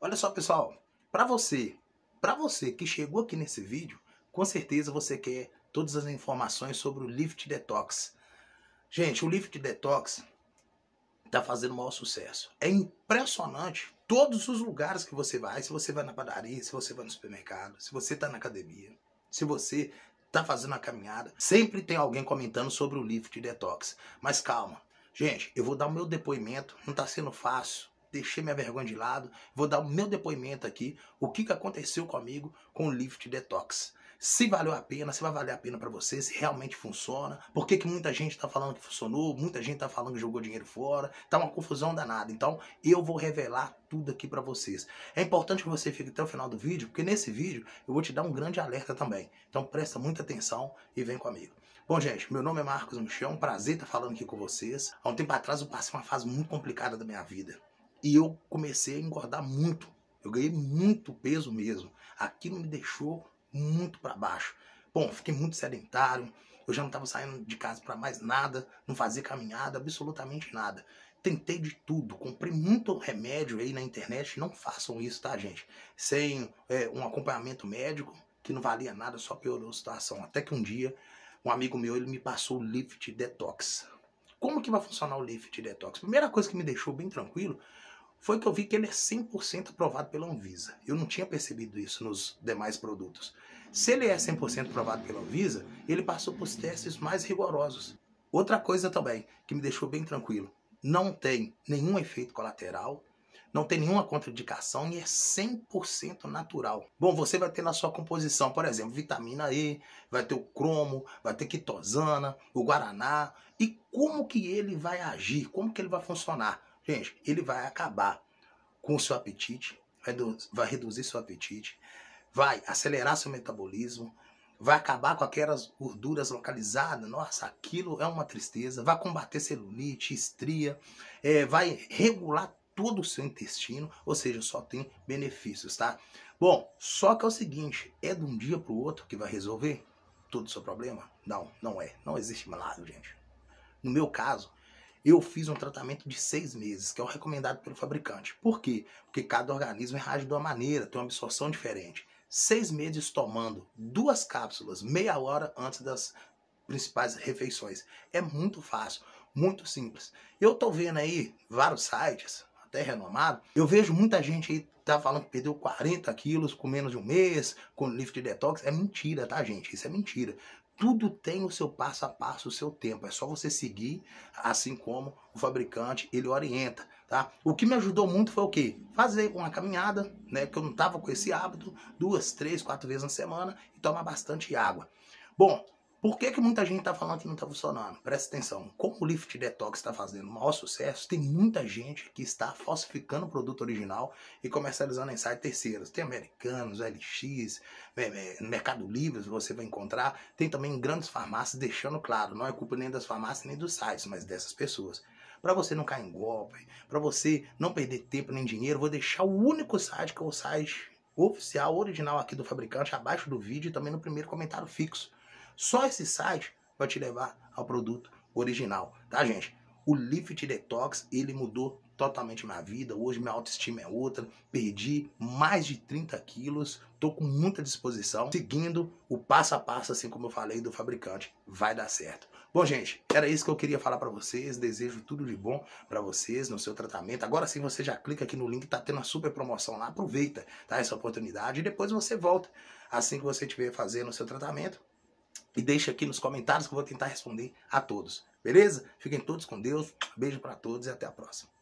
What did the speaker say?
Olha só, pessoal, para você, para você que chegou aqui nesse vídeo, com certeza você quer todas as informações sobre o Lift Detox. Gente, o Lift Detox está fazendo o maior sucesso. É impressionante todos os lugares que você vai, se você vai na padaria, se você vai no supermercado, se você está na academia, se você está fazendo a caminhada, sempre tem alguém comentando sobre o Lift Detox. Mas calma, gente, eu vou dar o meu depoimento, não está sendo fácil deixei minha vergonha de lado, vou dar o meu depoimento aqui, o que, que aconteceu comigo com o Lift Detox. Se valeu a pena, se vai valer a pena para você, se realmente funciona, por que, que muita gente está falando que funcionou, muita gente está falando que jogou dinheiro fora, tá uma confusão danada. Então, eu vou revelar tudo aqui para vocês. É importante que você fique até o final do vídeo, porque nesse vídeo eu vou te dar um grande alerta também. Então, presta muita atenção e vem comigo. Bom, gente, meu nome é Marcos Michel, é um prazer estar falando aqui com vocês. Há um tempo atrás eu passei uma fase muito complicada da minha vida. E eu comecei a engordar muito. Eu ganhei muito peso mesmo. Aquilo me deixou muito para baixo. Bom, fiquei muito sedentário. Eu já não estava saindo de casa para mais nada, não fazia caminhada, absolutamente nada. Tentei de tudo, comprei muito remédio aí na internet. Não façam isso, tá, gente? Sem é, um acompanhamento médico, que não valia nada, só piorou a situação. Até que um dia, um amigo meu ele me passou o Lift Detox. Como que vai funcionar o Lift Detox? Primeira coisa que me deixou bem tranquilo foi que eu vi que ele é 100% aprovado pela Anvisa. Eu não tinha percebido isso nos demais produtos. Se ele é 100% aprovado pela Anvisa, ele passou por testes mais rigorosos. Outra coisa também que me deixou bem tranquilo, não tem nenhum efeito colateral, não tem nenhuma contraindicação e é 100% natural. Bom, você vai ter na sua composição, por exemplo, vitamina E, vai ter o cromo, vai ter quitosana, o guaraná. E como que ele vai agir? Como que ele vai funcionar? Gente, ele vai acabar com o seu apetite, vai, vai reduzir seu apetite, vai acelerar seu metabolismo, vai acabar com aquelas gorduras localizadas. Nossa, aquilo é uma tristeza. Vai combater celulite, estria, é, vai regular todo o seu intestino, ou seja, só tem benefícios, tá? Bom, só que é o seguinte, é de um dia para o outro que vai resolver todo o seu problema? Não, não é. Não existe milagre, gente. No meu caso, eu fiz um tratamento de seis meses, que é o recomendado pelo fabricante. Por quê? Porque cada organismo reage de uma maneira, tem uma absorção diferente. Seis meses tomando duas cápsulas, meia hora antes das principais refeições. É muito fácil, muito simples. Eu tô vendo aí vários sites, até renomado, eu vejo muita gente aí tá falando que perdeu 40 quilos com menos de um mês, com lift detox. É mentira, tá, gente? Isso é mentira. Tudo tem o seu passo a passo, o seu tempo. É só você seguir, assim como o fabricante, ele orienta, tá? O que me ajudou muito foi o quê? Fazer uma caminhada, né? Que eu não tava com esse hábito, duas, três, quatro vezes na semana e tomar bastante água. Bom, por que, que muita gente está falando que não está funcionando? Presta atenção. Como o Lift Detox está fazendo o maior sucesso, tem muita gente que está falsificando o produto original e comercializando em sites terceiros. Tem americanos, LX, é, é, Mercado Livre, você vai encontrar. Tem também grandes farmácias, deixando claro, não é culpa nem das farmácias nem dos sites, mas dessas pessoas para você não cair em golpe, para você não perder tempo nem dinheiro, vou deixar o único site que é o site oficial, original aqui do fabricante, abaixo do vídeo e também no primeiro comentário fixo. Só esse site vai te levar ao produto original, tá, gente? O Lift Detox, ele mudou totalmente minha vida. Hoje minha autoestima é outra. Perdi mais de 30 quilos. Tô com muita disposição, seguindo o passo a passo, assim como eu falei do fabricante. Vai dar certo. Bom, gente, era isso que eu queria falar para vocês. Desejo tudo de bom para vocês no seu tratamento. Agora sim, você já clica aqui no link, tá tendo uma super promoção lá. Aproveita, tá? Essa oportunidade e depois você volta assim que você estiver fazendo o seu tratamento e deixa aqui nos comentários que eu vou tentar responder a todos. Beleza? Fiquem todos com Deus. Beijo para todos e até a próxima.